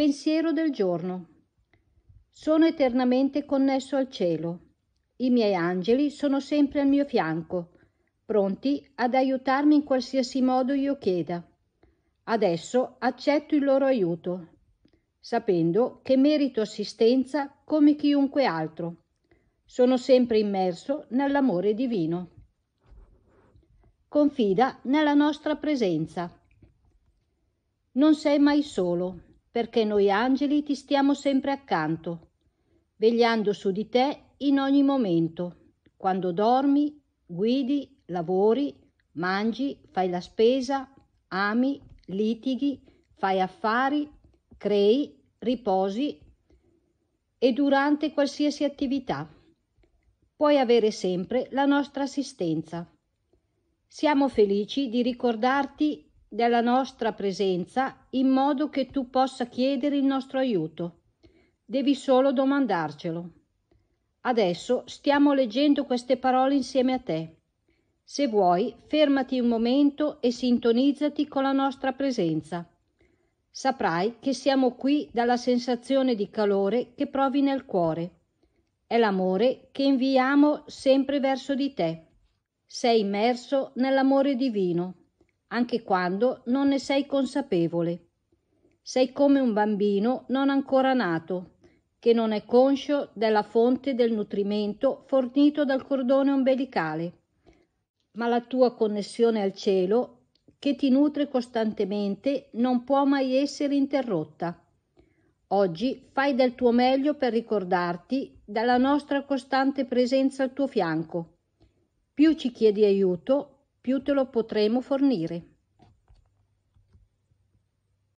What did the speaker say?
Pensiero del giorno. Sono eternamente connesso al cielo. I miei angeli sono sempre al mio fianco, pronti ad aiutarmi in qualsiasi modo io chieda. Adesso accetto il loro aiuto, sapendo che merito assistenza come chiunque altro. Sono sempre immerso nell'amore divino. Confida nella nostra presenza. Non sei mai solo perché noi angeli ti stiamo sempre accanto, vegliando su di te in ogni momento, quando dormi, guidi, lavori, mangi, fai la spesa, ami, litighi, fai affari, crei, riposi e durante qualsiasi attività. Puoi avere sempre la nostra assistenza. Siamo felici di ricordarti della nostra presenza in modo che tu possa chiedere il nostro aiuto. Devi solo domandarcelo. Adesso stiamo leggendo queste parole insieme a te. Se vuoi, fermati un momento e sintonizzati con la nostra presenza. Saprai che siamo qui dalla sensazione di calore che provi nel cuore. È l'amore che inviamo sempre verso di te. Sei immerso nell'amore divino anche quando non ne sei consapevole. Sei come un bambino non ancora nato, che non è conscio della fonte del nutrimento fornito dal cordone ombelicale, ma la tua connessione al cielo, che ti nutre costantemente, non può mai essere interrotta. Oggi fai del tuo meglio per ricordarti della nostra costante presenza al tuo fianco. Più ci chiedi aiuto, più te lo potremo fornire.